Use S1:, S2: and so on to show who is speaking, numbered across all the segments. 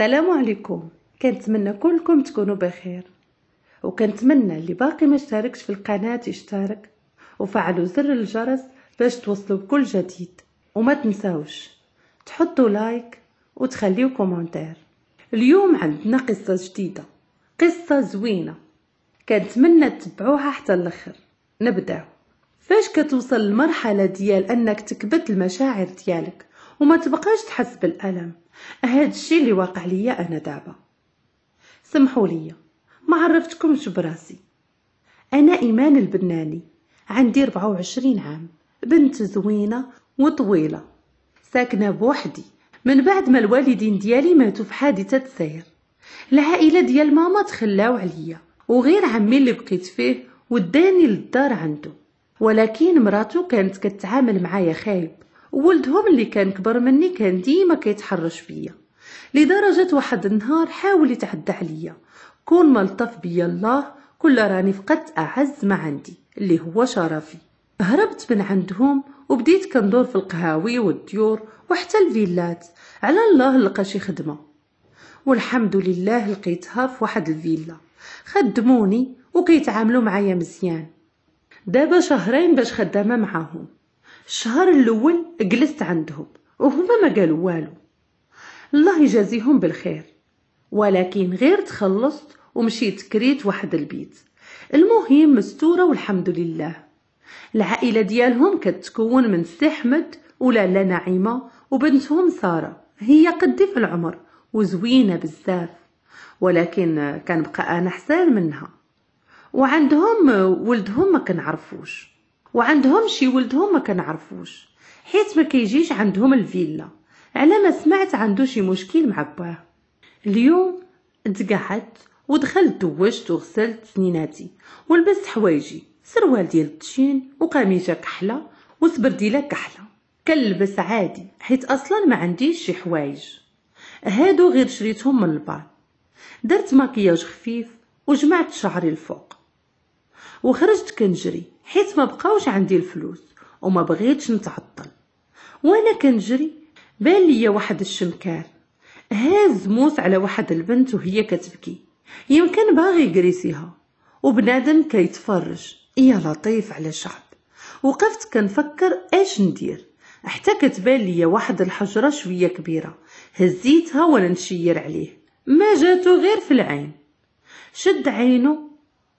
S1: السلام عليكم كنتمنى كلكم تكونوا بخير وكنتمنى اللي باقي ما اشتركش في القناه يشترك وفعلوا زر الجرس باش توصلوا بكل جديد وما تنساوش تحطوا لايك وتخليوا كومنتار اليوم عندنا قصه جديده قصه زوينه كنتمنى تتبعوها حتى الاخر نبداو فاش كتوصل المرحله ديال انك تكبت المشاعر ديالك وما تبقاش تحس بالالم هذا الشيء اللي واقع ليا انا دابا سمحوا لي ما عرفتكمش براسي انا ايمان البناني عندي 24 عام بنت زوينه وطويله ساكنه بوحدي من بعد ما الوالدين ديالي ماتوا في حادثه سير العائله ديال ماما تخلاو عليا وغير عمي اللي بقيت فيه وداني للدار عنده ولكن مراتو كانت كتعامل معايا خايب وولدهم اللي كان كبر مني كان ديما كيتحرش بيا لدرجة واحد النهار حاول يتعدى عليا كون ما لطف بيا الله كل راني فقدت أعز ما عندي اللي هو شرفي هربت من عندهم وبديت كندور في القهاوي والديور وحتى الفيلات على الله لقى شي خدمة والحمد لله لقيتها في واحد الفيلا خدموني وكيتعاملوا معايا مزيان دابا شهرين باش خدامه معاهم الشهر الاول جلست عندهم وهما ما قالوا والو الله يجازيهم بالخير ولكن غير تخلصت ومشيت كريت واحد البيت المهم مستوره والحمد لله العائله ديالهم كتكون من سي احمد ولالا نعيمه وبنتهم ساره هي قدي في العمر وزوينه بزاف ولكن كنبقى انا حسان منها وعندهم ولدهم ما كنعرفوش وعندهم شي ولدهم ما كنعرفوش حيت ما كيجيش عندهم الفيلا على ما سمعت عنده شي مشكل مع باه اليوم تقعدت ودخلت دوشت وغسلت سنيناتي ولبست حوايجي سروال ديال التشين وقميجه كحله وسبرديله كحله كنلبس عادي حيت اصلا ما عنديش شي حوايج هادو غير شريتهم من البار درت ماكياج خفيف وجمعت شعري الفوق وخرجت كنجري حيت ما بقاوش عندي الفلوس وما بغيتش نتعطل وانا كنجري بان ليا واحد الشمكار هاز موس على واحد البنت وهي كتبكي يمكن باغي يجريسيها وبنادم كيتفرج يا لطيف على شعب وقفت كنفكر اش ندير حتى كتبان ليا واحد الحجره شويه كبيره هزيتها وانا نشير عليه ما جاتو غير في العين شد عينو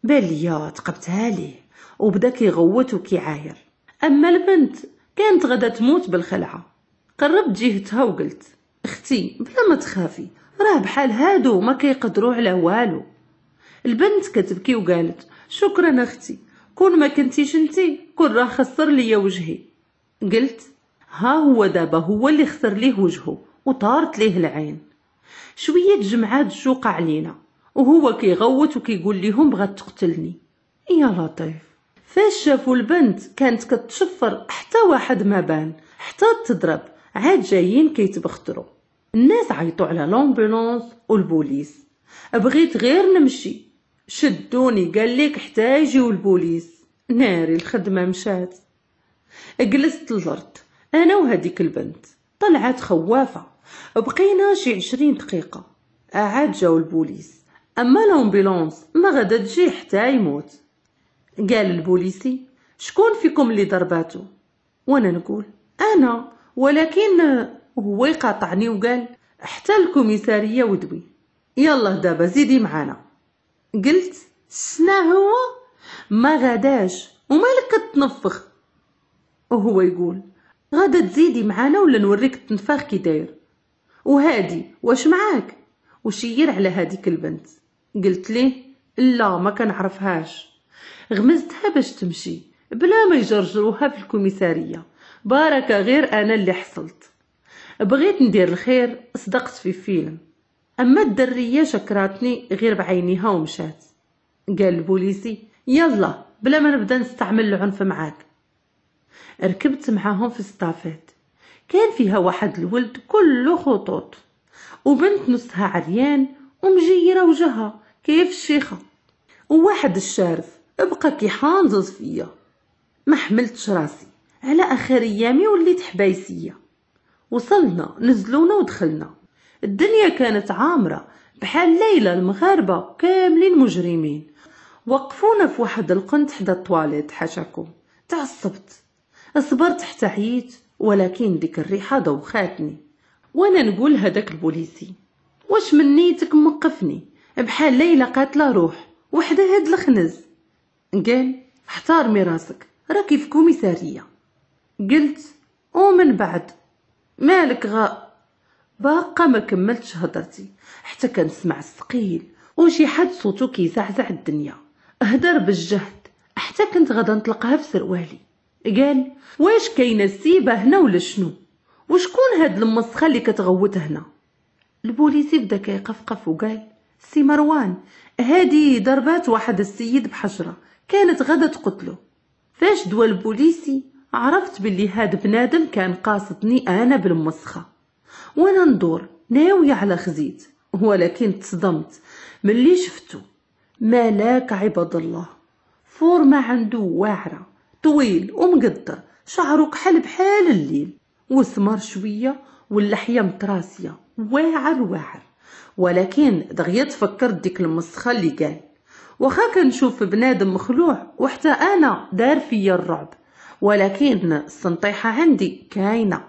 S1: بان ليا تقبتها ليه وبدا كيغوت وكيعاير اما البنت كانت غدا تموت بالخلعه قربت جهتها وقلت اختي بلا ما تخافي راه بحال هادو ما كيقدروا على والو البنت كتبكي وقالت شكرا اختي كون ما كنتيش انتي كون راه خسر ليا وجهي قلت ها هو دابا هو اللي خسر ليه وجهه وطارت ليه العين شويه جمعات الشوقه علينا وهو كيغوت وكيقول ليهم بغات تقتلني يا لطيف فاش شافوا البنت كانت كتشفر حتى واحد ما بان حتى تضرب عاد جايين كيتبخترو الناس عيطوا على لومبولونس والبوليس بغيت غير نمشي شدوني قال لك احتاجي البوليس ناري الخدمة مشات جلست الأرض أنا وهديك البنت طلعت خوافة بقينا شي عشرين دقيقة عاد جاو البوليس أما لومبولونس ما غدا تجي حتى يموت قال البوليسي شكون فيكم اللي ضرباتو وانا نقول انا ولكن هو يقاطعني وقال حتى الكوميسارية ودوي يلا دابا زيدي معانا قلت شنا هو ما غداش ومالك تنفخ وهو يقول غادا تزيدي معانا ولا نوريك التنفاخ كي داير وهادي واش معاك وشير على هاديك البنت قلت ليه لا ما كنعرفهاش غمزتها باش تمشي بلا ما يجرجروها في الكوميسارية باركة غير أنا اللي حصلت بغيت ندير الخير صدقت في فيلم أما الدرية شكراتني غير بعينيها ومشات قال البوليسي يلا بلا ما نبدا نستعمل العنف معاك ركبت معاهم في الصافات كان فيها واحد الولد كله خطوط وبنت نصها عريان ومجيرة وجهها كيف الشيخة وواحد الشارف بقى كيحانزز فيا ما حملتش راسي على اخر ايامي وليت حبايسيه وصلنا نزلونا ودخلنا الدنيا كانت عامره بحال ليلى المغاربه كاملين مجرمين وقفونا في واحد القنت حدا الطواليت حاشاكم تعصبت صبرت حتى عييت ولكن ديك الريحه دوخاتني وانا نقول هداك البوليسي واش من نيتك موقفني بحال ليلى قاتله روح وحده هاد الخنز قال احترمي راسك راكي في كوميسارية قلت ومن بعد مالك غا باقا ما كملتش هضرتي حتى كنسمع الثقيل وشي حد صوتو كيزعزع الدنيا هدر بالجهد حتى كنت غدا نطلقها في سروالي قال واش كاينه السيبه هنا ولا شنو وشكون هاد المسخه اللي كتغوت هنا البوليسي بدا كيقفقف وقال سي مروان هادي ضربات واحد السيد بحجره كانت غدا تقتلو فاش دوا البوليسي عرفت باللي هاد بنادم كان قاصدني انا بالمسخه وانا ندور ناوية على خزيت ولكن تصدمت ملي شفتو ملاك عباد الله فورما عنده واعرة طويل ومقدر شعرو كحل بحال الليل وسمر شوية واللحية متراسية واعر واعر ولكن دغيا تفكرت ديك المسخة اللي قال وخا كنشوف بنادم مخلوع وحتى انا دار فيا الرعب ولكن السنطيحه عندي كاينه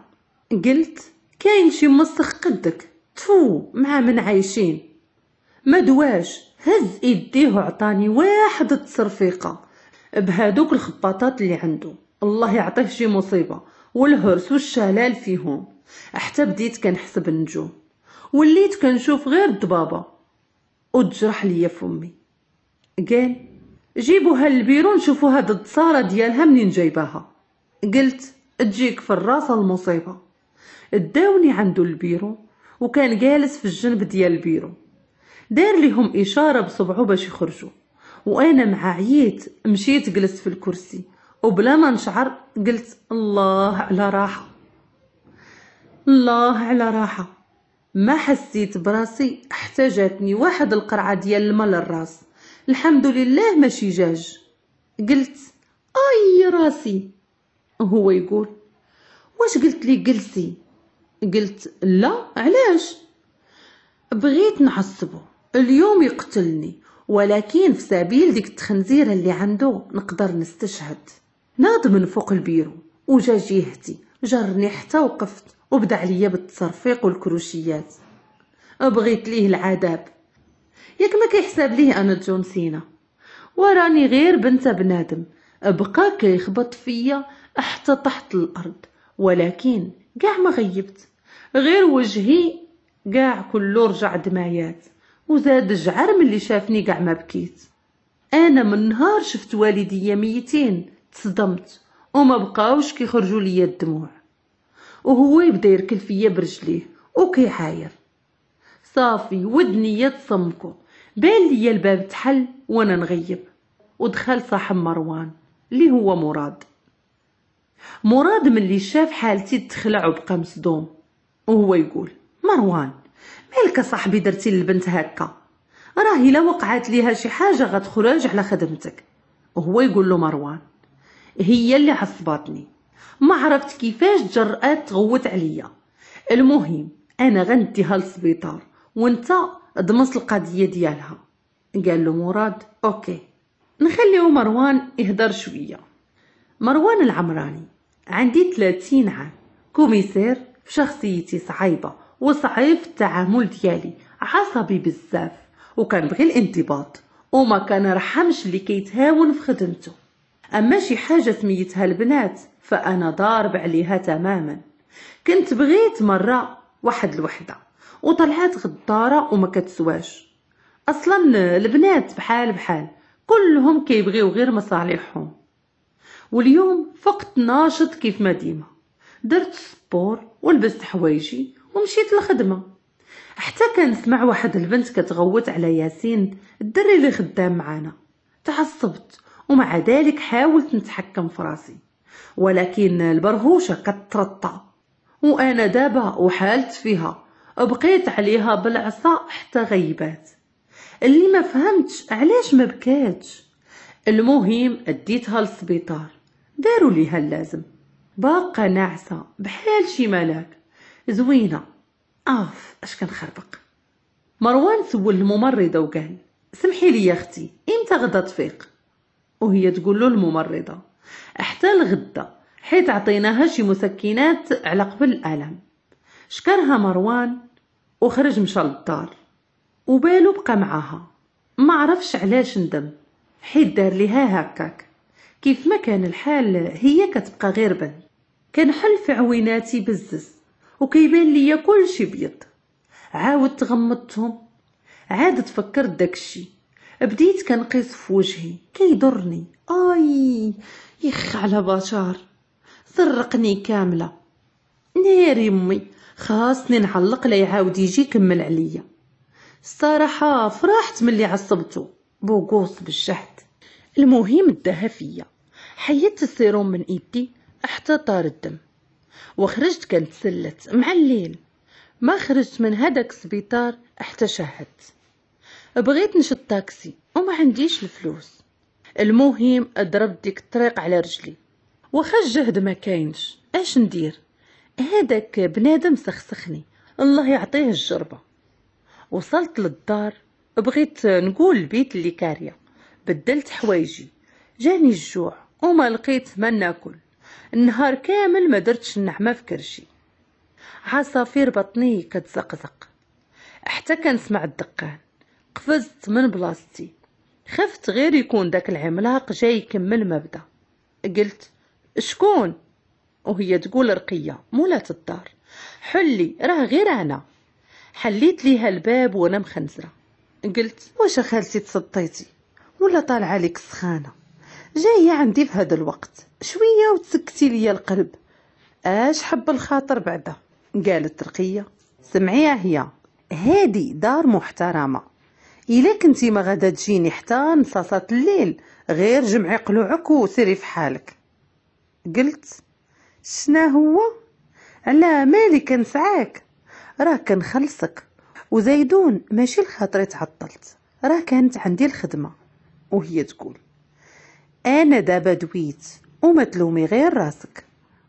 S1: قلت كاين شي مسخ قدك تفو مع من عايشين ما دواش هز ايديه وعطاني واحد التصرفيقه بهادوك الخباطات اللي عنده الله يعطيه شي مصيبه والهرس والشلال فيهم حتى بديت كنحسب النجوم وليت كنشوف غير الضبابه وتجرح ليا فمي قال جيبوا هالبيرو نشوفوا هاد الدصارة ديالها منين جايباها قلت تجيك في الراس المصيبة داوني عندو البيرو وكان جالس في الجنب ديال البيرو دار ليهم إشارة بصبعو باش يخرجوا وأنا مع عييت مشيت جلست في الكرسي وبلا ما نشعر قلت الله على راحة الله على راحة ما حسيت براسي احتاجتني واحد القرعة ديال الماء للراس الحمد لله ماشي جاج قلت اي راسي هو يقول واش قلت لي جلسي قلت لا علاش بغيت نعصبه اليوم يقتلني ولكن في سبيل ديك التخنزير اللي عنده نقدر نستشهد ناض من فوق البيرو وجا جهتي جرني حتى وقفت وبدا عليا بالتصرفيق والكروشيات بغيت ليه العذاب ياك ما كيحسب ليه انا جون سينا وراني غير بنت بنادم بقى كيخبط فيا حتى تحت الارض ولكن كاع ما غيبت غير وجهي كاع كله رجع دمايات وزاد جعر ملي شافني كاع ما بكيت انا من نهار شفت والديا ميتين تصدمت وما بقاوش كيخرجوا ليا الدموع وهو يبدا يركل فيا برجليه وكيعاير صافي ودنيا تصمكو بان ليا الباب تحل وانا نغيب ودخل صاحب مروان اللي هو مراد مراد ملي شاف حالتي تخلع وبقى مصدوم وهو يقول مروان مالك صاحبي درتي للبنت هكا راهي لا وقعت ليها شي حاجه غتخرج على خدمتك وهو يقول له مروان هي اللي عصباتني ما عرفت كيفاش جرأت تغوت عليا المهم انا غنديها للسبيطار وانت ضمص القضيه ديالها قال له مراد اوكي نخليه مروان يهدر شويه مروان العمراني عندي 30 عام كوميسير شخصيتي صعيبه وصعيب التعامل ديالي عصبي بزاف بغي الانضباط وما رحمش اللي كيتهاون في خدمته اما شي حاجه سميتها البنات فانا ضارب عليها تماما كنت بغيت مره واحد الوحده وطلعات غداره وما كتسواش اصلا البنات بحال بحال كلهم كيبغيو غير مصالحهم واليوم فقت ناشط كيف ما ديما درت السبور ولبست حوايجي ومشيت للخدمه حتى كنسمع واحد البنت كتغوت على ياسين الدري اللي خدام معانا تعصبت ومع ذلك حاولت نتحكم في راسي ولكن البرهوشه كترطى وانا دابا وحالت فيها بقيت عليها بالعصا حتى غيبات اللي ما فهمتش علاش ما بكاتش المهم اديتها للسبيطار داروا ليها اللازم باقة ناعسة بحال شي ملاك زوينة اف اش كنخربق مروان سول الممرضة وقال سمحي لي اختي امتى غدا تفيق وهي تقول له الممرضة حتى الغدا حيت عطيناها شي مسكنات على قبل الالم شكرها مروان وخرج مشى للدار وبالو بقى معاها ما عرفش علاش ندم حيت دار ليها هكاك كيف ما كان الحال هي كتبقى غير بن كنحل في عويناتي بزز وكيبان ليا كلشي بيض عاود تغمضتهم عاد تفكرت داكشي بديت كنقيس في وجهي كيضرني اي يخ على بشار سرقني كامله ناري امي خاصني نعلق لا يعاود يجي يكمل عليا الصراحة فرحت ملي عصبتو بوقوص بالشحت المهم داها فيا حيدت السيروم من ايدي حتى طار الدم وخرجت كانت سلت مع الليل ما خرجت من هداك السبيطار حتى شهدت بغيت نشد تاكسي وما عنديش الفلوس المهم ضربت ديك الطريق على رجلي واخا الجهد ما كاينش اش ندير هذاك بنادم سخسخني الله يعطيه الجربة وصلت للدار بغيت نقول البيت اللي كارية بدلت حوايجي جاني الجوع وما لقيت ما ناكل النهار كامل ما درتش النعمة في كرشي عصافير بطني كتزقزق حتى كنسمع الدقان قفزت من بلاصتي خفت غير يكون داك العملاق جاي يكمل مبدا قلت شكون وهي تقول رقية مولات الدار حلي راه غير أنا حليت ليها الباب وأنا مخنزرة قلت واش خالتي تصديتي ولا طالعة لك سخانة جاية عندي في هذا الوقت شوية وتسكتي لي القلب اش حب الخاطر بعدا قالت رقية سمعيها هي هادي دار محترمة الا كنتي ما غادا تجيني حتى نصاصات الليل غير جمعي قلوعك وسيري في حالك قلت شنا هو على مالي كنسعاك راه كنخلصك وزيدون ماشي لخاطري تعطلت راه كانت عندي الخدمه وهي تقول انا دابا دويت وما تلومي غير راسك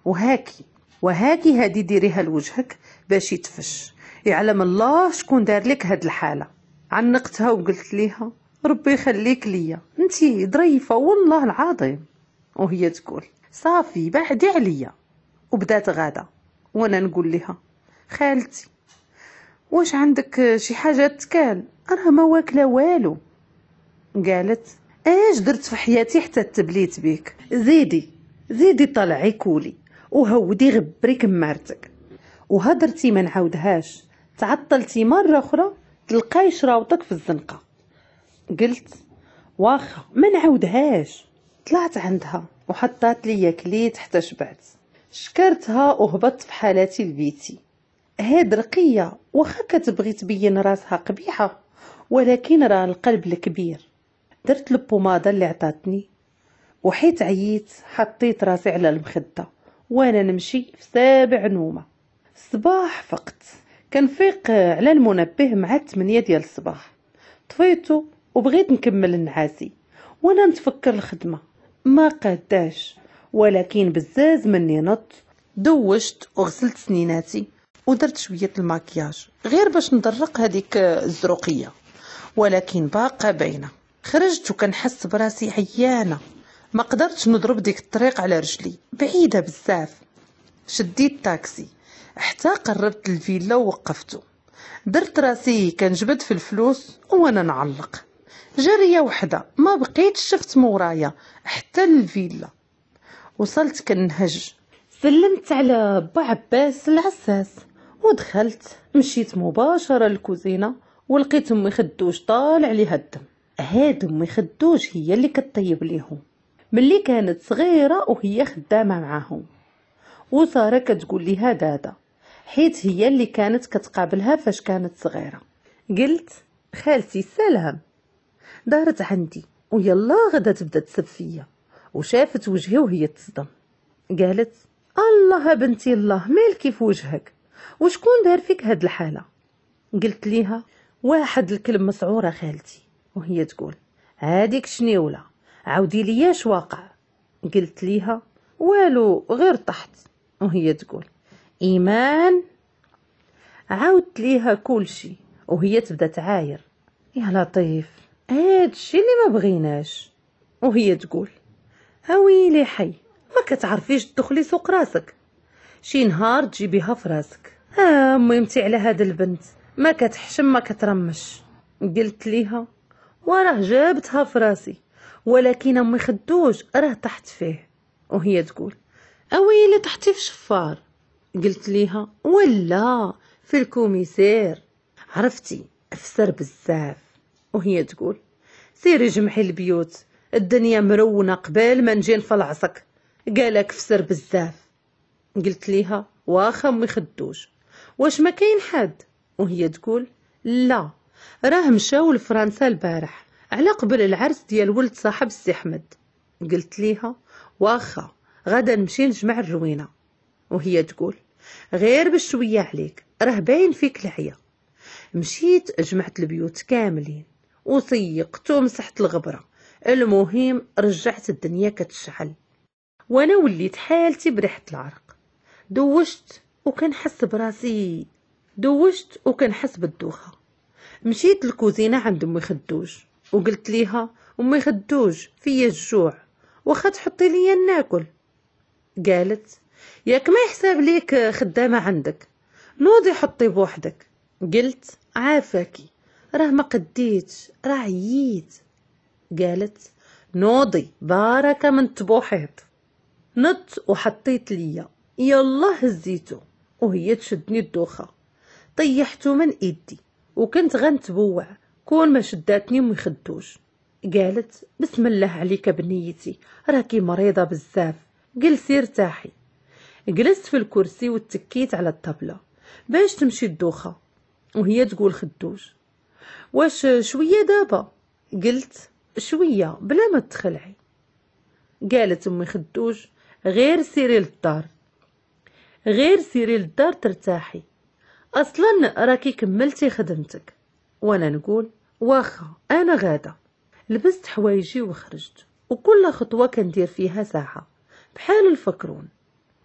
S1: وهاكي وهاكي هادي ديريها لوجهك باش يتفش يعلم الله شكون دار لك هاد الحاله عنقتها وقلت ليها ربي يخليك ليا انتي ضريفه والله العظيم وهي تقول صافي بعدي عليا وبدات غاده وانا نقول لها خالتي واش عندك شي حاجه تكال راه ما واكله والو قالت ايش درت في حياتي حتى تبليت بيك زيدي زيدي طلعي كولي وهودي غبرك مرتك وهدرتي ما نعاودهاش تعطلتي مره اخرى تلقاي شراوطك في الزنقه قلت واخا ما نعاودهاش طلعت عندها وحطات لي كليت حتى شبعت شكرتها وهبطت بحالتي لبيتي هاد رقية واخا كتبغي تبين راسها قبيحة ولكن راه القلب الكبير درت البوماده اللي عطاتني وحيت عييت حطيت راسي على المخده وانا نمشي في سابع نومه الصباح فقت كنفيق على المنبه مع التمنية ديال الصباح طفيتو وبغيت نكمل نعاسي وانا نتفكر الخدمه ما قداش ولكن بزاز مني نط دوشت وغسلت سنيناتي ودرت شويه الماكياج غير باش ندرق هذيك الزروقيه ولكن باقا باينه خرجت وكنحس براسي عيانه ما قدرتش نضرب ديك الطريق على رجلي بعيده بزاف شديت تاكسي حتى قربت الفيلا ووقفته درت راسي كنجبد في الفلوس وانا نعلق جريه وحده ما بقيت شفت مورايا حتى الفيلا وصلت كنهج سلمت على با عباس العساس ودخلت مشيت مباشره للكوزينه ولقيت امي خدوج طالع ليها الدم هاد امي خدوج هي اللي كطيب ليهم ملي كانت صغيره وهي خدامه معاهم وساره كتقول ليها دادا حيت هي اللي كانت كتقابلها فاش كانت صغيره قلت خالتي سلام دارت عندي ويلا غدا تبدا تسب فيا وشافت وجهي وهي تصدم قالت الله بنتي الله مالكي في وجهك وشكون دار فيك هاد الحاله قلت ليها واحد الكلب مسعوره خالتي وهي تقول هاديك شنيوله عاودي ليا اش واقع قلت ليها والو غير طحت وهي تقول ايمان عاودت ليها كل شيء وهي تبدا تعاير يا لطيف هادشي اللي ما بغيناش وهي تقول هاويلي حي ما كتعرفيش تدخلي سوق راسك شي نهار تجيبيها في راسك اه ميمتي على هاد البنت ما كتحشم ما كترمش قلت ليها وراه جابتها في راسي ولكن امي خدوش راه تحت فيه وهي تقول اويلي تحتي في شفار قلت ليها ولا في الكوميسير عرفتي افسر بزاف وهي تقول سيري جمعي البيوت الدنيا مرونة قبل ما نجي نفلعصك قالك فسر بزاف قلت ليها واخا ما يخدوش واش ما كاين حد وهي تقول لا راه مشاو لفرنسا البارح على قبل العرس ديال ولد صاحب السي احمد قلت ليها واخا غدا نمشي نجمع الروينه وهي تقول غير بشويه عليك راه باين فيك العيا مشيت جمعت البيوت كاملين وصيقت ومسحت الغبره المهم رجعت الدنيا كتشعل وانا وليت حالتي بريحه العرق دوشت وكنحس براسي دوشت وكنحس بالدوخه مشيت للكوزينه عند امي خدوج وقلت ليها امي خدوج فيا الجوع واخا تحطي ليا ناكل قالت ياك ما يحساب ليك خدامه عندك نوضي حطي بوحدك قلت عافاكي راه ما قديتش راه عييت قالت نوضي بارك من تبوحيط نط وحطيت ليا يلا هزيتو وهي تشدني الدوخة طيحتو من ايدي وكنت غنتبوع كون ما شداتني وما يخدوش قالت بسم الله عليك بنيتي راكي مريضة بزاف جلسي ارتاحي جلست في الكرسي وتكيت على الطبلة باش تمشي الدوخة وهي تقول خدوش واش شوية دابا قلت شوية بلا ما تخلعي قالت أمي خدوج غير سيري للدار غير سيري للدار ترتاحي أصلا راكي كملتي خدمتك وأنا نقول واخا أنا غادة لبست حوايجي وخرجت وكل خطوة كندير فيها ساعة بحال الفكرون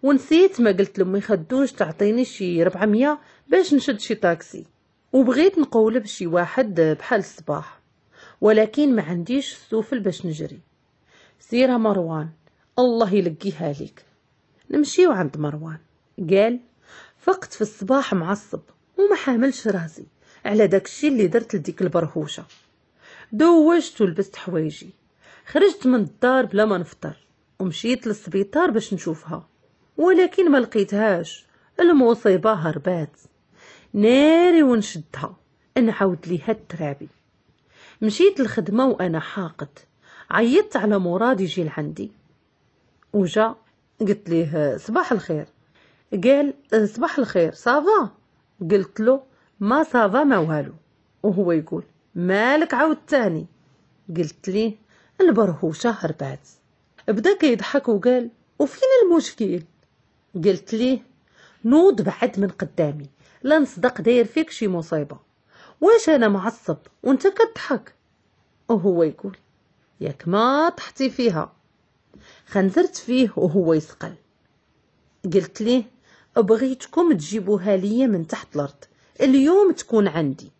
S1: ونسيت ما قلت لأمي خدوج تعطيني شي 400 باش نشد شي طاكسي وبغيت نقولب شي واحد بحال الصباح ولكن ما عنديش السفل باش نجري سيره مروان الله يلقيها ليك نمشيو عند مروان قال فقت في الصباح معصب وما حاملش راسي على داكشي اللي درت لديك البرهوشه دوجت ولبست حوايجي خرجت من الدار بلا ما نفطر ومشيت للسبيطار باش نشوفها ولكن ما لقيتهاش المصيبه هربات ناري ونشدها نعاود ليها الترابي مشيت الخدمة وأنا حاقت عيطت على مراد يجي لعندي وجا قلت ليه صباح الخير قال صباح الخير صافا قلت له ما صافا ما والو وهو يقول مالك عاود تاني قلت ليه شهر بعد بدا كيضحك وقال وفين المشكل قلت ليه نوض بعد من قدامي لا نصدق داير فيك شي مصيبه واش أنا معصب وانت كتضحك وهو يقول ياك ما طحتي فيها خنزرت فيه وهو يسقل قلت ليه بغيتكم تجيبوها ليا من تحت الارض اليوم تكون عندي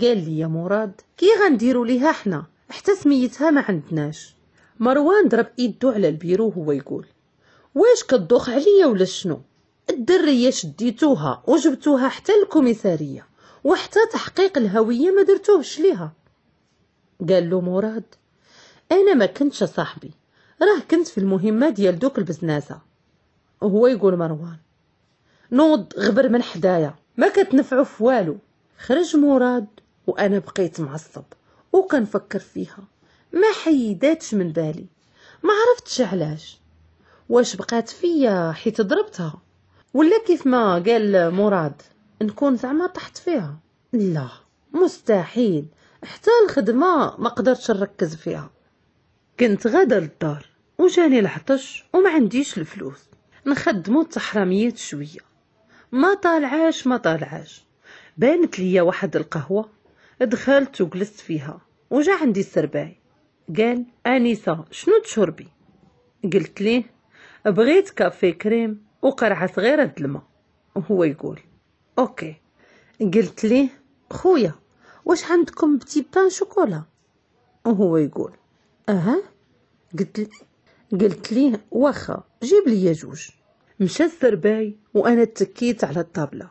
S1: قال لي يا مراد كي غنديروا ليها حنا حتى سميتها ما عندناش مروان ضرب ايدو على البيرو وهو يقول واش كدوخ عليا ولا شنو الدريه شديتوها وجبتوها حتى الكوميساريه وحتى تحقيق الهوية ما درتوهش ليها قال له مراد أنا ما كنتش صاحبي راه كنت في المهمة ديال دوك البزنازة وهو يقول مروان نوض غبر من حدايا ما كتنفعو في والو خرج مراد وأنا بقيت معصب وكنفكر فيها ما حيداتش من بالي ما عرفتش علاش واش بقات فيا حيت ضربتها ولا كيف ما قال مراد نكون زعما طحت فيها لا مستحيل حتى الخدمة ما قدرتش نركز فيها كنت غدا للدار وجاني العطش وما عنديش الفلوس نخدمو التحرميات شوية ما طالعاش ما طالعاش بانت ليا واحد القهوة دخلت وجلست فيها وجا عندي السرباي قال انيسة شنو تشربي قلت ليه بغيت كافي كريم وقرعه صغيره د الماء وهو يقول اوكي قلت ليه خويا واش عندكم بتي بان شوكولا وهو يقول اها قلت لي قلت ليه واخا جيب لي جوج مشى الزرباي وانا تكيت على الطابله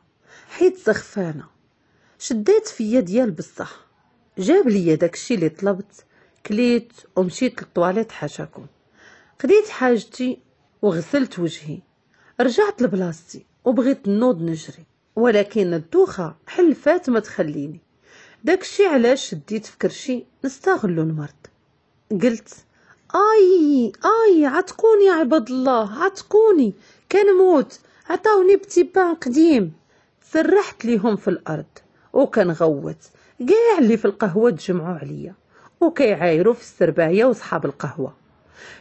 S1: حيت سخفانه شديت فيا ديال بصح جاب لي داكشي اللي طلبت كليت ومشيت للطواليت حاشاكم قديت حاجتي وغسلت وجهي رجعت لبلاصتي وبغيت نوض نجري ولكن الدوخة حلفات ما تخليني داكشي علاش شديت في كرشي نستغلو المرض قلت اي اي عتقوني يا عباد الله عتقوني كنموت عطاوني بتبان قديم سرحت ليهم في الارض وكنغوت كاع اللي في القهوه تجمعوا عليا وكيعايروا في السربايه وصحاب القهوه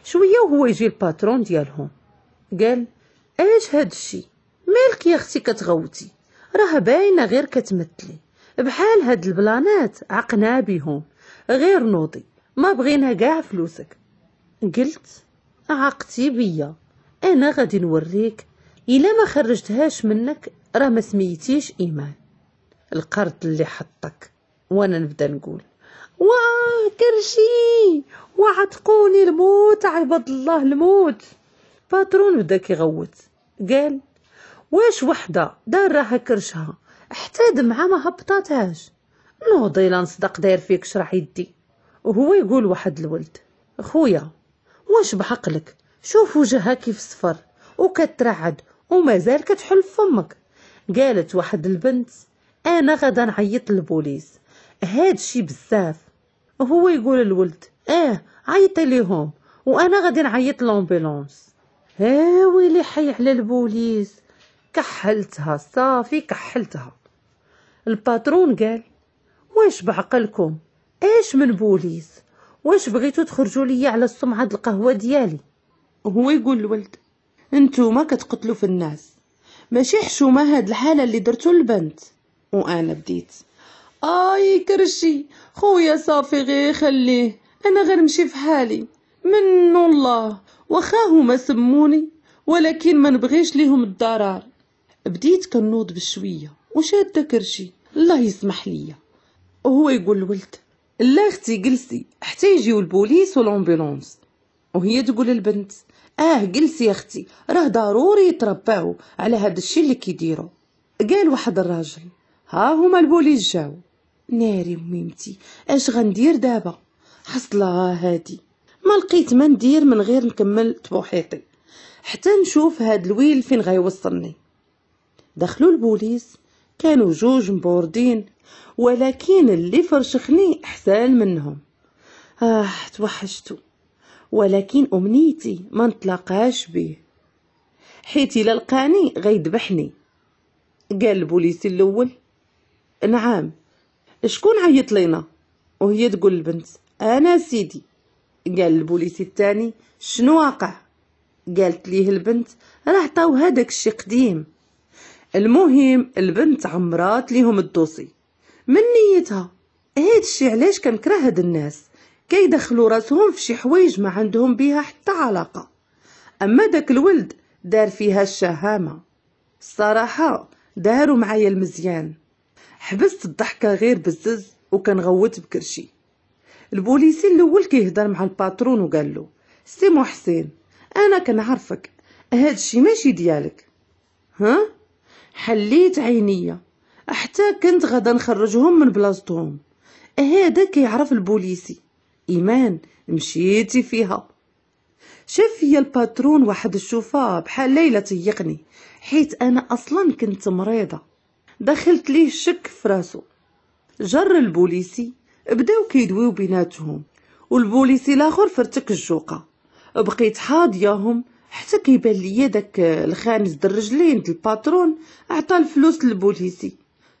S1: شويه وهو يجي الباترون ديالهم قال اش هاد الشي مالك يا اختي كتغوتي راه باينه غير كتمثلي بحال هاد البلانات عقنا بيهم غير نوضي ما بغينا كاع فلوسك قلت عقتي بيا انا غادي نوريك الا ما خرجتهاش منك راه ما سميتيش ايمان القرض اللي حطك وانا نبدا نقول واه كرشي وعتقوني الموت عباد الله الموت باترون بدا كيغوت قال واش وحده داره كرشها احتاد مع ما هبطاتهاش نوضي لا نصدق داير فيك شرح يدي وهو يقول واحد الولد خويا واش بعقلك شوف وجهها كيف صفر وكترعد ومازال كتحل فمك قالت واحد البنت انا غدا نعيط للبوليس هاد شي بزاف وهو يقول الولد اه عيطي ليهم وانا غادي نعيط لومبيلونس اه ويلي حي على البوليس كحلتها صافي كحلتها الباترون قال واش بعقلكم ايش من بوليس واش بغيتو تخرجوا ليا على السمعه القهوه ديالي وهو يقول الولد انتوما كتقتلوا في الناس ماشي حشومه هاد الحاله اللي درتو البنت وانا بديت اي كرشي خويا صافي غير خليه انا غير نمشي في حالي من الله واخا هما سموني ولكن ما نبغيش ليهم الضرر بديت كنوض بشوية وشادة كرشي الله يسمح ليا وهو يقول الولد لا اختي جلسي حتى يجيو البوليس والامبولونس وهي تقول البنت اه جلسي اختي راه ضروري يترباو على هذا الشيء اللي كيديروا قال واحد الراجل ها هما البوليس جاو ناري ميمتي اش غندير دابا حصلها هادي ما لقيت ما ندير من غير نكمل تبوحيطي حتى نشوف هاد الويل فين غيوصلني دخلوا البوليس كانوا جوج مبوردين ولكن اللي فرشخني احسن منهم اه توحشتو ولكن امنيتي ما نتلاقاش بيه حيت الا لقاني غيذبحني قال البوليسي الاول نعم شكون عيط لينا وهي تقول البنت انا سيدي قال البوليسي الثاني شنو واقع قالت ليه البنت راه طاو هذاك الشيء قديم المهم البنت عمرات ليهم الدوسي من نيتها هاد الشي علاش كنكره هاد الناس كيدخلوا راسهم في شي حوايج ما عندهم بيها حتى علاقه اما داك الولد دار فيها الشهامه الصراحه داروا معايا المزيان حبست الضحكه غير بزز وكنغوت بكرشي البوليسي الاول كيهضر مع الباترون وقال له سي محسن انا كنعرفك هادشي ماشي ديالك ها حليت عينيا حتى كنت غدا نخرجهم من بلاصتهم هذا كيعرف البوليسي ايمان مشيتي فيها شاف فيا الباترون واحد الشوفا بحال ليلى تيقني حيت انا اصلا كنت مريضه دخلت ليه الشك في راسو جر البوليسي بداو كيدويو بيناتهم والبوليسي الاخر فرتك الجوقه بقيت حاضياهم حتى كيبان ليا داك آه، الخانز الرجلين د الباترون عطى الفلوس للبوليسي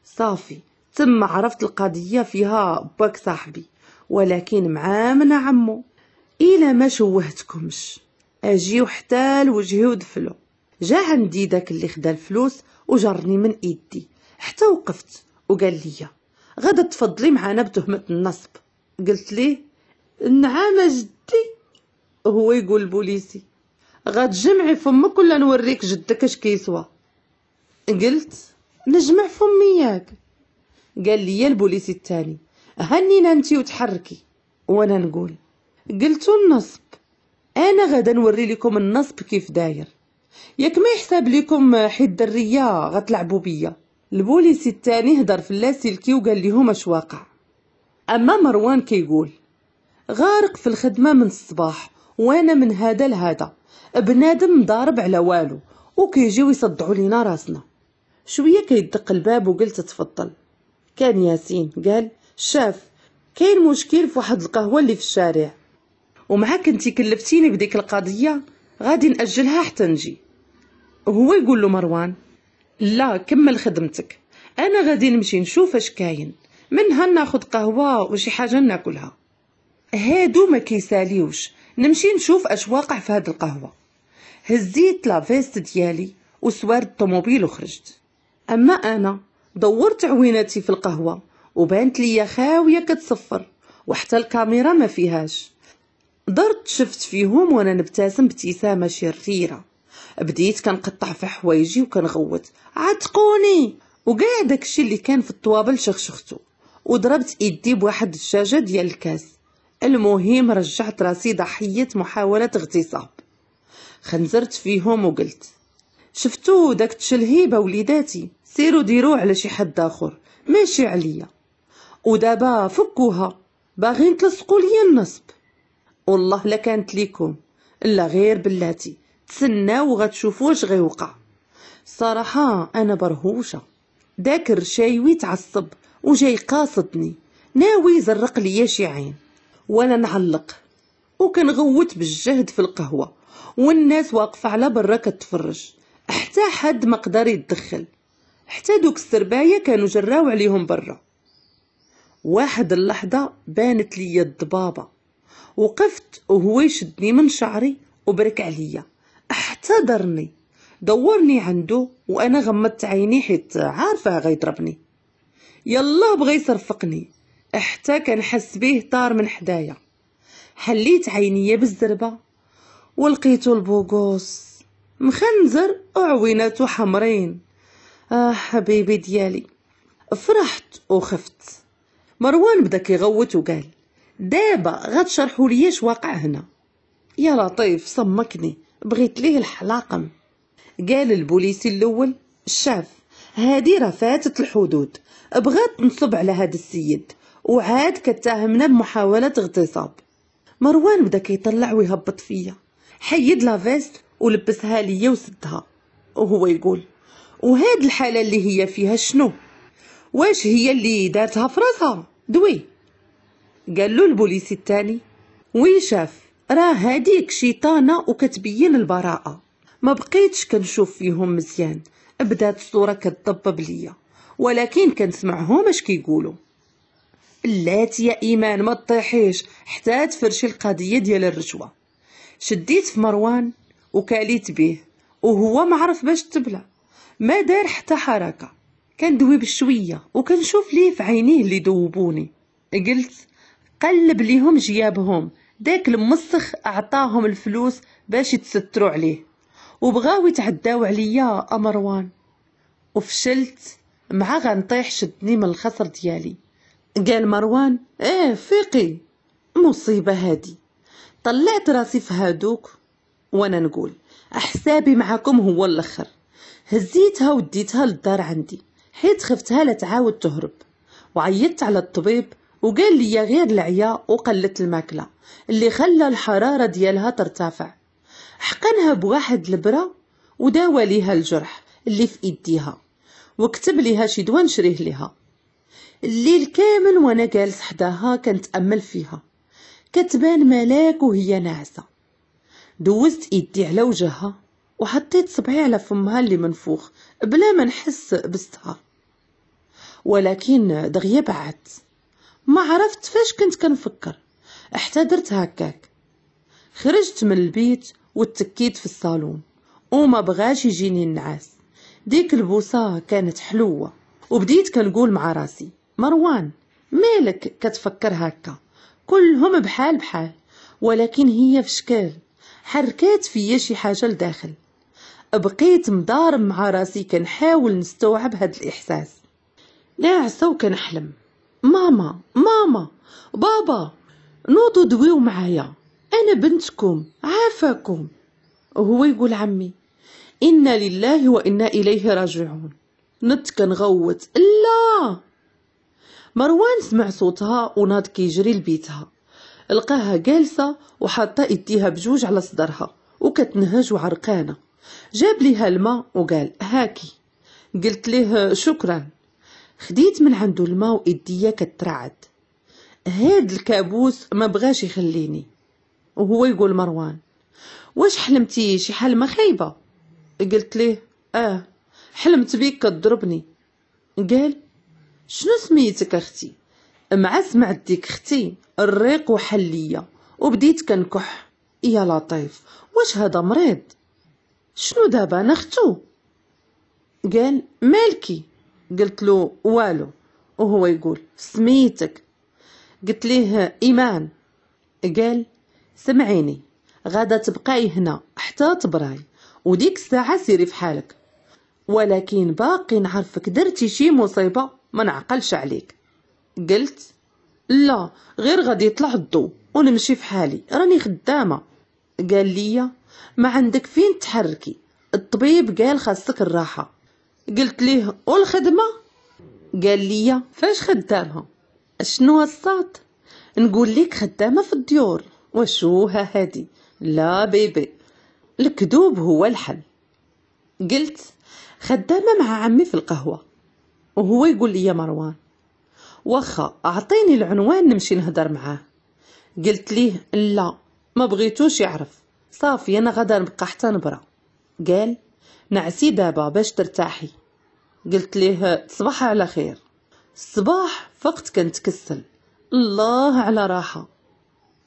S1: صافي تم عرفت القضيه فيها باك صاحبي ولكن مع من عمو الا ما شوهتكمش اجيو حتى لوجهي ودفلو جا عندي داك اللي خدا الفلوس وجرني من ايدي حتى وقفت وقال لي غادا تفضلي معانا بتهمه النصب قلت ليه نعم جدي هو يقول البوليسي غتجمعي فمك ولا نوريك جدك اش كيسوى قلت نجمع فمي ياك قال لي البوليسي الثاني هنينا انتي وتحركي وانا نقول قلتو النصب انا غدا نوري لكم النصب كيف داير ياك ما يحسب لكم حيت دريه غتلعبوا بيا البوليسي الثاني هضر في اللاسلكي وقال لهم اش واقع اما مروان كيقول غارق في الخدمه من الصباح وانا من هذا لهذا بنادم ضارب على والو وكيجيو يصدعوا لينا راسنا شويه كيدق الباب وقلت تفضل كان ياسين قال شاف كاين مشكل في واحد القهوه اللي في الشارع ومعاك انتي كلفتيني بديك القضيه غادي ناجلها حتى نجي هو يقول له مروان لا كمل خدمتك انا غادي نمشي نشوف اش كاين منها ناخد قهوه وشي حاجه ناكلها هادو ما كيساليوش نمشي نشوف اش واقع في هاد القهوه هزيت لافيست ديالي وسوارت الطوموبيل وخرجت اما انا دورت عويناتي في القهوه وبانت ليا خاويه كتصفر وحتى الكاميرا ما فيهاش درت شفت فيهم وانا نبتسم ابتسامه شريره بديت كنقطع في حوايجي وكنغوت عتقوني وكاع داكشي اللي كان في الطوابل شخشختو وضربت ايدي بواحد الشاجه ديال الكاس المهم رجعت راسي ضحيه محاوله اغتصاب خنزرت فيهم وقلت شفتو داك التشلهيبة وليداتي سيروا ديرو على شي حد آخر ماشي عليا ودابا فكوها باغين تلصقوا ليا النصب والله لا كانت ليكم الا غير بلاتي تسناو وغتشوفوا واش غيوقع صراحة انا برهوشة داك الرشايوي تعصب وجاي قاصدني ناوي يزرق ليا شي عين وانا نعلق وكنغوت بالجهد في القهوة والناس واقفة على برا كتفرج حتى حد ما قدر يتدخل حتى دوك السربايا كانوا جراو عليهم برا واحد اللحظة بانت لي الضبابة وقفت وهو يشدني من شعري وبرك عليا احتضرني دورني عنده وانا غمضت عيني حيت عارفه غيضربني يلا بغى يصرفقني حتى كنحس بيه طار من حدايا حليت عينيا بالزربه ولقيت البوغوس مخنزر وعوينات حمرين آه حبيبي ديالي فرحت وخفت مروان بدا كيغوت وقال دابا غتشرحوا لي اش واقع هنا يا لطيف صمكني بغيت ليه الحلاقم قال البوليسي الاول شاف هادي راه فاتت الحدود بغات تنصب على هاد السيد وعاد كتهمنا بمحاولة اغتصاب مروان بدا كيطلع ويهبط فيا حيد لا فيست ولبسها ليا وسدها وهو يقول وهاد الحاله اللي هي فيها شنو واش هي اللي دارتها فراسها دوي قال له البوليسي الثاني وي شاف راه هاديك شيطانه وكتبين البراءه ما بقيتش كنشوف فيهم مزيان بدات الصوره كتضبب ليا ولكن كنسمعهم اش كيقولوا اللاتي يا ايمان ما تطيحيش حتى تفرشي القضيه ديال الرشوه شديت في مروان وكاليت بيه وهو ما عرف باش تبلع ما دار حتى حركة كندوي بشوية وكنشوف ليه في عينيه اللي دوبوني قلت قلب ليهم جيابهم داك المسخ اعطاهم الفلوس باش يتستروا عليه وبغاو يتعداو عليا امروان وفشلت مع غنطيح شدني من الخصر ديالي قال مروان ايه فيقي مصيبه هادي طلعت راسي في هادوك وانا نقول حسابي معاكم هو الاخر هزيتها وديتها للدار عندي حيت خفتها لا تعاود تهرب وعيطت على الطبيب وقال لي غير العيا وقلت الماكله اللي خلى الحراره ديالها ترتفع حقنها بواحد البره وداوى ليها الجرح اللي في ايديها وكتب ليها شي دوا نشريه ليها الليل كامل وانا جالس حداها كنتامل فيها كتبان ملاك وهي ناعسة دوزت إيدي على وجهها وحطيت صبعي على فمها اللي منفوخ بلا ما نحس بستها ولكن دغيا بعت ما عرفت فاش كنت كنفكر حتى درت هكاك خرجت من البيت وتكيت في الصالون وما بغاش يجيني النعاس ديك البوصة كانت حلوة وبديت كنقول مع راسي مروان مالك كتفكر هكا كلهم بحال بحال ولكن هي في شكل حركات فيا شي حاجة لداخل بقيت مضارب مع راسي كنحاول نستوعب هاد الإحساس ناعسة وكنحلم ماما ماما بابا نوضوا دويو معايا أنا بنتكم عافاكم وهو يقول عمي إنا لله وإنا إليه راجعون نت كنغوت لا مروان سمع صوتها وناض كيجري لبيتها لقاها جالسة وحاطة إديها بجوج على صدرها وكتنهج وعرقانة جاب ليها الماء وقال هاكي قلت ليه شكرا خديت من عنده الماء وإديا كترعد هاد الكابوس ما بغاش يخليني وهو يقول مروان واش حلمتي شي حلمة خايبة قلت ليه اه حلمت بيك كتضربني قال شنو سميتك اختي مع سمعت ديك اختي الريق وحلية وبديت كنكح يا لطيف واش هذا مريض شنو دابا نختو قال مالكي قلت له والو وهو يقول سميتك قلت ليه ايمان قال سمعيني غادا تبقاي هنا حتى تبراي وديك الساعه سيري في حالك ولكن باقي نعرفك درتي شي مصيبه ما نعقلش عليك قلت لا غير غادي يطلع الضو ونمشي في حالي راني خدامة قال لي ما عندك فين تحركي الطبيب قال خاصك الراحة قلت ليه والخدمة قال لي فاش خدامه شنو الصوت نقول لك خدامة في الديور وشوها هادي لا بيبي الكذوب هو الحل قلت خدامة مع عمي في القهوة وهو يقول لي يا مروان واخا اعطيني العنوان نمشي نهضر معاه قلت ليه لا ما بغيتوش يعرف صافي انا غدا نبقى حتى نبرا قال نعسي دابا باش ترتاحي قلت ليه صباح على خير الصباح فقت كنتكسل الله على راحه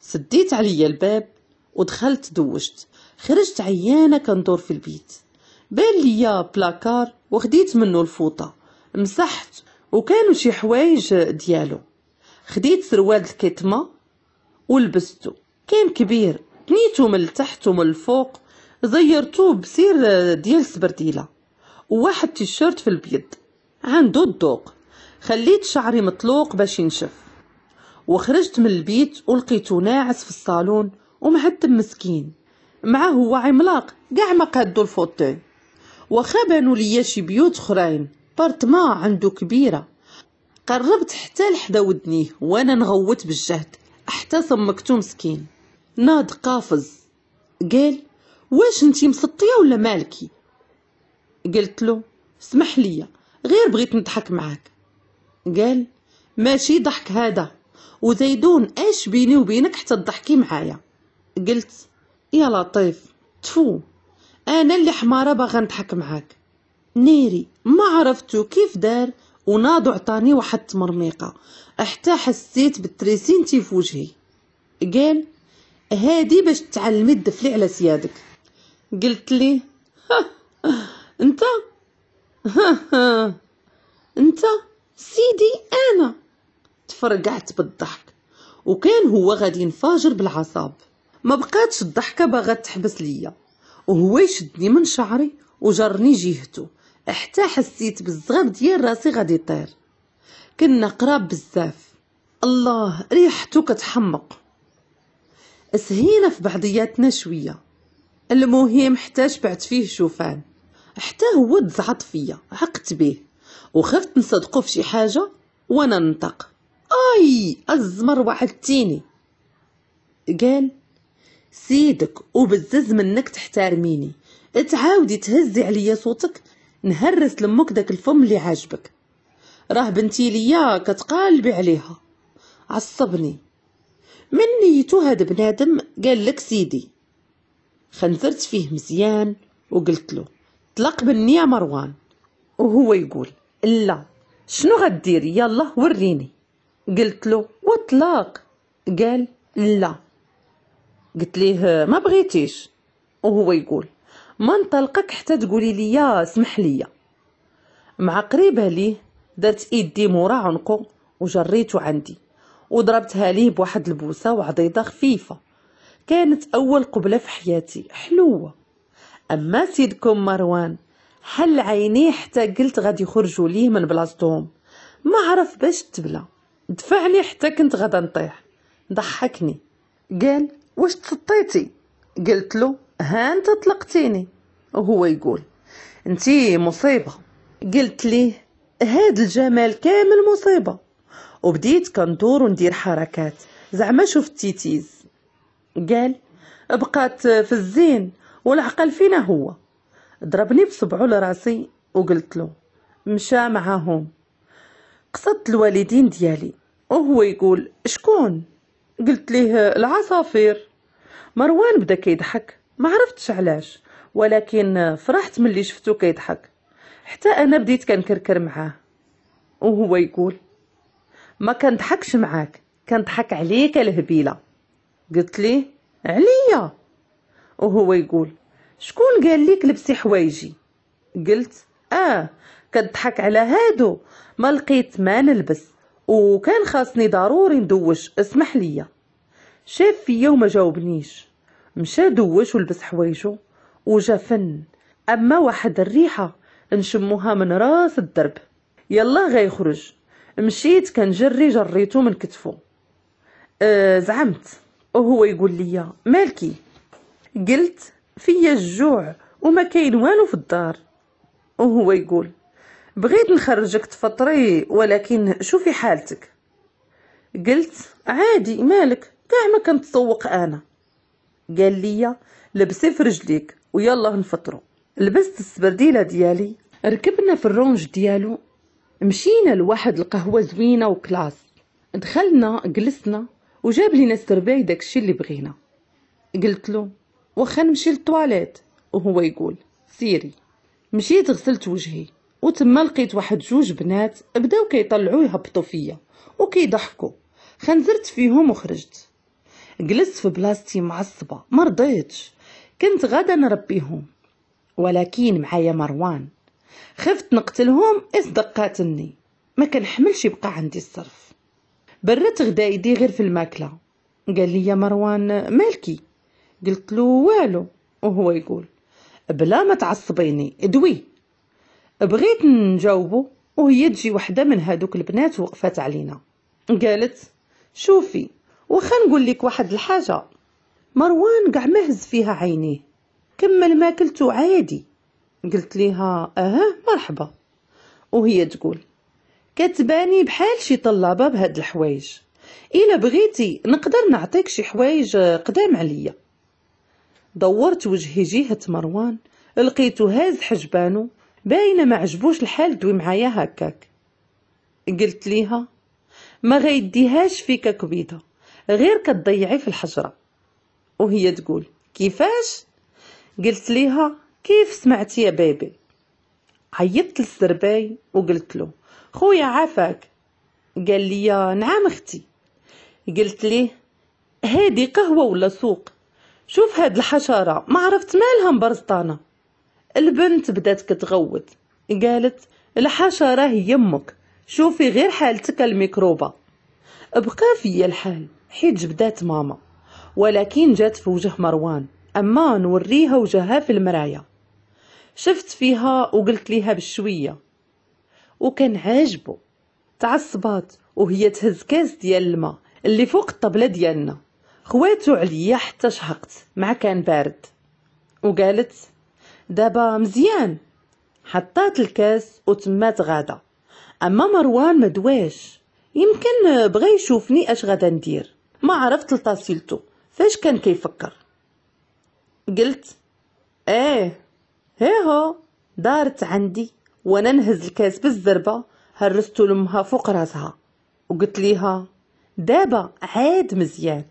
S1: سديت عليا الباب ودخلت دوشت خرجت عيانه كندور في البيت بان ليا بلاكار وخديت منه الفوطه مسحت وكانوا شي حوايج ديالو خديت سروال الكتمة ولبستو كان كبير تنيتو من التحت ومن الفوق زيرتو بسير ديال سبرديله وواحد تيشيرت في البيض عندو الدوق خليت شعري مطلوق باش ينشف وخرجت من البيت ولقيتو ناعس في الصالون ومعتم مسكين معاه هو عملاق كاع ما قادو الفوتي واخا ليا شي بيوت خرين ما عنده كبيرة قربت حتى لحدا ودنيه وانا نغوت بالجهد حتى صمكتو مسكين ناض قافز قال واش انتي مسطيه ولا مالكي قلت له اسمح لي غير بغيت نضحك معاك قال ماشي ضحك هذا وزيدون اش بيني وبينك حتى تضحكي معايا قلت يا لطيف تفو انا اللي حماره باغا نضحك معاك ناري ما عرفتو كيف دار وناضو عطاني واحد تمرميقة حتى حسيت بالتريسين تي في وجهي قال هادي باش تعلمي الدفلي على سيادك قلت لي انت انت سيدي انا تفرقعت بالضحك وكان هو غادي ينفجر بالعصاب ما بقاتش الضحكه باغا تحبس ليا وهو يشدني من شعري وجرني جهته حتى حسيت بالزغب ديال راسي غادي يطير كنا قراب بزاف الله ريحته كتحمق سهينا في بعضياتنا شويه المهم حتى شبعت فيه شوفان حتى هو تزعط فيا عقت به وخفت نصدقو في شي حاجه وانا ننطق اي الزمر وعدتيني قال سيدك وبزز منك تحترميني تعاودي تهزي عليا صوتك نهرس لمك داك الفم اللي عاجبك راه بنتي ليا كتقالبي عليها عصبني من نيتو هاد بنادم قال لك سيدي خنزرت فيه مزيان وقلت له طلق مني يا مروان وهو يقول لا شنو غديري يلا وريني قلت له وطلاق قال لا قلت ليه ما بغيتيش وهو يقول ما نطلقك حتى تقولي لي اسمح لي مع قريبه ليه درت ايدي مورا عنقو وجريتو عندي وضربتها ليه بواحد البوسه وعضيضه خفيفه كانت اول قبله في حياتي حلوه اما سيدكم مروان حل عينيه حتى قلت غادي يخرجوا ليه من بلاصتهم ما عرف باش تبلى دفعني حتى كنت غدا نطيح ضحكني قال واش تسطيتي قلت له ها انت طلقتيني وهو يقول انتي مصيبة قلت لي هاد الجمال كامل مصيبة وبديت كندور وندير حركات زعما شفت تيتيز قال بقات في الزين والعقل فينا هو ضربني بصبعه لراسي وقلت له مشى معاهم قصدت الوالدين ديالي وهو يقول شكون قلت ليه العصافير مروان بدا كيضحك ما عرفتش علاش ولكن فرحت ملي شفتو كيضحك حتى انا بديت كنكركر معاه وهو يقول ما كنضحكش معاك كنضحك عليك الهبيله قلت لي عليا وهو يقول شكون قال لك لبسي حوايجي قلت اه كضحك على هادو ما لقيت ما نلبس وكان خاصني ضروري ندوش اسمح ليا شاف فيا وما جاوبنيش مشى دوش ولبس حوايجو وجا فن اما واحد الريحه نشموها من راس الدرب يلا غيخرج مشيت كنجري جريتو من كتفو أه زعمت وهو يقول لي مالكي قلت فيا الجوع وما كاين والو في الدار وهو يقول بغيت نخرجك تفطري ولكن شوفي حالتك قلت عادي مالك كاع ما كنتسوق انا قال لي لبسي في رجليك ويلا نفطروا لبست السبرديلة ديالي ركبنا في الرونج ديالو مشينا لواحد القهوة زوينة وكلاس دخلنا جلسنا وجاب لينا السرباي داكشي اللي بغينا قلت له واخا نمشي للطواليت وهو يقول سيري مشيت غسلت وجهي وتما لقيت واحد جوج بنات بداو كيطلعوا يهبطوا فيا وكيضحكوا خنزرت فيهم وخرجت جلست في بلاصتي معصبة مرضيتش كنت غدا نربيهم ولكن معايا مروان خفت نقتلهم اصدق قاتلني ما كنحملش يبقى عندي الصرف برت غدا يدي غير في الماكلة قال لي يا مروان مالكي قلت له والو وهو يقول بلا ما تعصبيني دوي بغيت نجاوبه وهي تجي وحده من هادوك البنات وقفات علينا قالت شوفي وخا نقول لك واحد الحاجه مروان كاع ما هز فيها عينيه كمل ماكلته عادي قلت ليها اه مرحبا وهي تقول كتباني بحال شي طلابه بهاد الحوايج الا بغيتي نقدر نعطيك شي حوايج قدام عليا دورت وجهي جهه مروان لقيتو هاز حجبانو باينه ما عجبوش الحال دوي معايا هكاك قلت ليها ما غيديهاش فيك كبيده غير كتضيعي في الحجرة وهي تقول كيفاش قلت ليها كيف سمعتي يا بيبي عيطت للزرباي وقلت له خويا عافاك قال لي نعم اختي قلت ليه هادي قهوه ولا سوق شوف هاد الحشره ما عرفت مالها مبرزطانه البنت بدات كتغوت قالت الحشره هي امك شوفي غير حالتك الميكروبه بقى فيا الحال حيت جبدات ماما ولكن جات في وجه مروان أما نوريها وجهها في المرايا شفت فيها وقلت ليها بشوية وكان عاجبو تعصبات وهي تهز كاس ديال الماء اللي فوق الطبلة ديالنا خواتو عليا حتى شهقت مع كان بارد وقالت دابا مزيان حطات الكاس وتمات غادا اما مروان مدواش يمكن بغى يشوفني اش غادا ندير ما عرفت لطاسيلتو فاش كان كيفكر قلت ايه هيهو دارت عندي وانا نهز الكاس بالزربه هرستو لمها فوق راسها وقلت ليها دابا عاد مزيان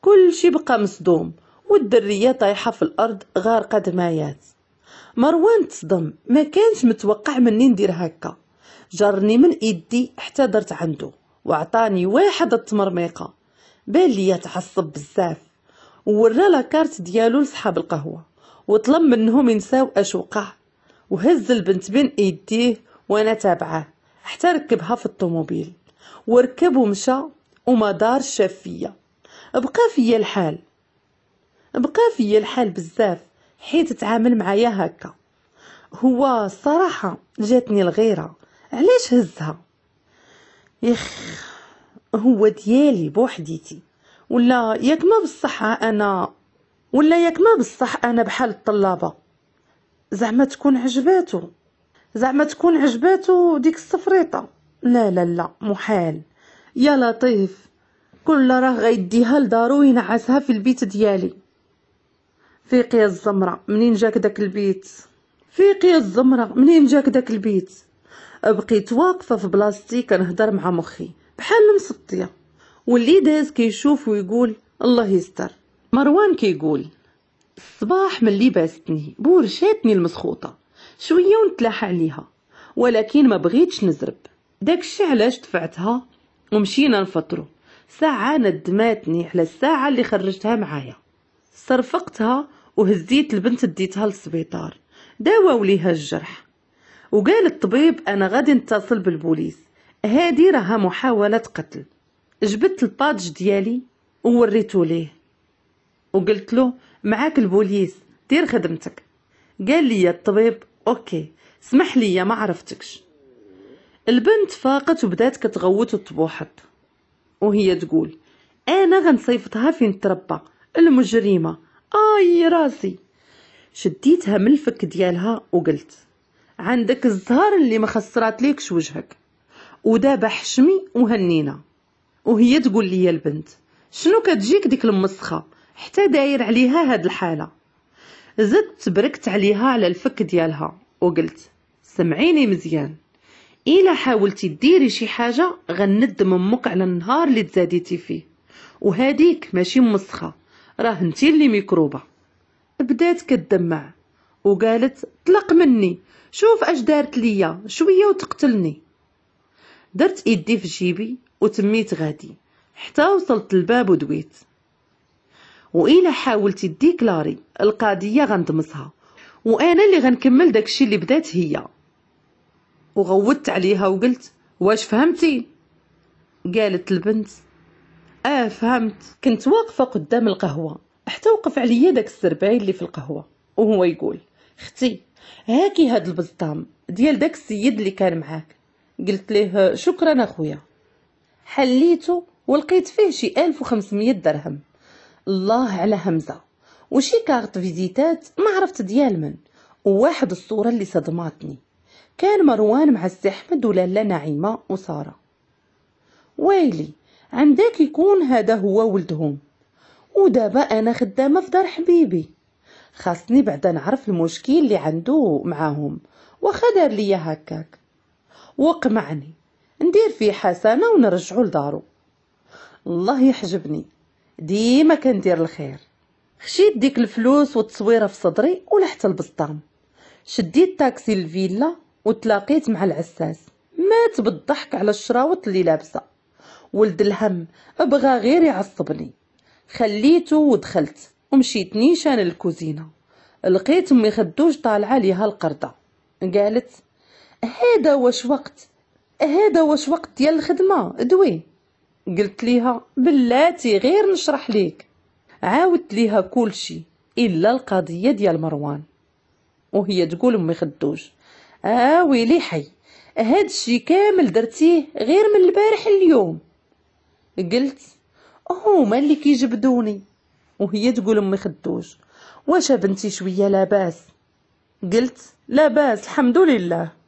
S1: كل شي بقى مصدوم والدريه طايحه في الارض غارقه دمايات مروان تصدم ما كانش متوقع مني ندير هكا جرني من ايدي حتى درت عنده وعطاني واحد التمرميقة بان ليا تعصب بزاف لا لاكارت ديالو لصحاب القهوة وطلب منهم ينساو اش وقع وهز البنت بين ايديه وانا تابعاه حتى ركبها في الطوموبيل وركب ومشى وما دار شاف فيا بقى فيا الحال بقى فيا الحال بزاف حيت تعامل معايا هكا هو الصراحة جاتني الغيرة علاش هزها يخ هو ديالي بوحديتي ولا ياك ما بالصح انا ولا ياك ما بصح انا بحال الطلابه زعما تكون عجباتو زعما تكون عجباتو ديك الصفريطه لا لا لا محال يا لطيف كل راه غيديها لدارو ينعسها في البيت ديالي فيق يا الزمره منين جاك داك البيت فيق يا الزمره منين جاك داك البيت بقيت واقفه في بلاصتي كنهضر مع مخي بحال المسطيه واللي داز كيشوف ويقول الله يستر مروان كيقول الصباح ملي باستني بورشاتني المسخوطه شويه ونتلاح عليها ولكن ما بغيتش نزرب داكشي علاش دفعتها ومشينا نفطرو ساعة ندماتني على الساعة اللي خرجتها معايا صرفقتها وهزيت البنت ديتها للسبيطار داواو ليها الجرح وقال الطبيب أنا غادي نتصل بالبوليس هادي راها محاولة قتل جبت البادج ديالي ووريتو ليه وقلت له معاك البوليس دير خدمتك قال لي الطبيب اوكي سمح لي ما عرفتكش البنت فاقت وبدات كتغوت وتبوحط وهي تقول انا غنصيفطها فين تربى المجرمه اي راسي شديتها من الفك ديالها وقلت عندك الزهر اللي ما خسرات ليكش وجهك ودابا حشمي وهنينا وهي تقول لي البنت شنو كتجيك ديك المسخه حتى داير عليها هاد الحاله زدت بركت عليها على الفك ديالها وقلت سمعيني مزيان الا حاولتي ديري شي حاجه غندم ممك على النهار اللي تزاديتي فيه وهاديك ماشي مسخه راه انتي اللي ميكروبه بدات كتدمع وقالت طلق مني شوف اش دارت ليا شويه وتقتلني درت ايدي في جيبي وتميت غادي حتى وصلت الباب ودويت وإلا حاولت ديكلاري القضيه غندمسها وانا اللي غنكمل داكشي اللي بدات هي وغوت عليها وقلت واش فهمتي قالت البنت اه فهمت كنت واقفه قدام القهوه حتى وقف عليا داك السربعي اللي في القهوه وهو يقول اختي هاكي هاد البلطام ديال داك السيد اللي كان معاك قلت ليه شكرا اخويا حليته ولقيت فيه شي 1500 درهم الله على همزه وشي كارت فيزيتات ما عرفت ديال من وواحد الصوره اللي صدماتني كان مروان مع السي احمد ولاله نعيمه وساره ويلي عندك يكون هذا هو ولدهم ودابا انا خدامه في دار حبيبي خاصني بعدا نعرف المشكل اللي عنده معاهم واخا دار ليا هكاك وقمعني ندير فيه حسنه ونرجعو لدارو الله يحجبني ديما كندير الخير خشيت ديك الفلوس والتصويره في صدري ولحت البسطام شديت تاكسي للفيلا وتلاقيت مع العساس مات بالضحك على الشراوط اللي لابسه ولد الهم ابغى غير يعصبني خليته ودخلت ومشيت نيشان للكوزينة لقيت أمي خدوج طالعة ليها القردة قالت هذا واش وقت هذا واش وقت ديال الخدمة دوي قلت ليها بلاتي غير نشرح ليك عاودت ليها كلشي إلا القضية ديال مروان وهي تقول أمي خدوج اوي آه، لي حي هاد الشي كامل درتيه غير من البارح اليوم قلت هما اللي كيجبدوني وهي تقول امي خدوج واش بنتي شويه لاباس قلت لاباس الحمد لله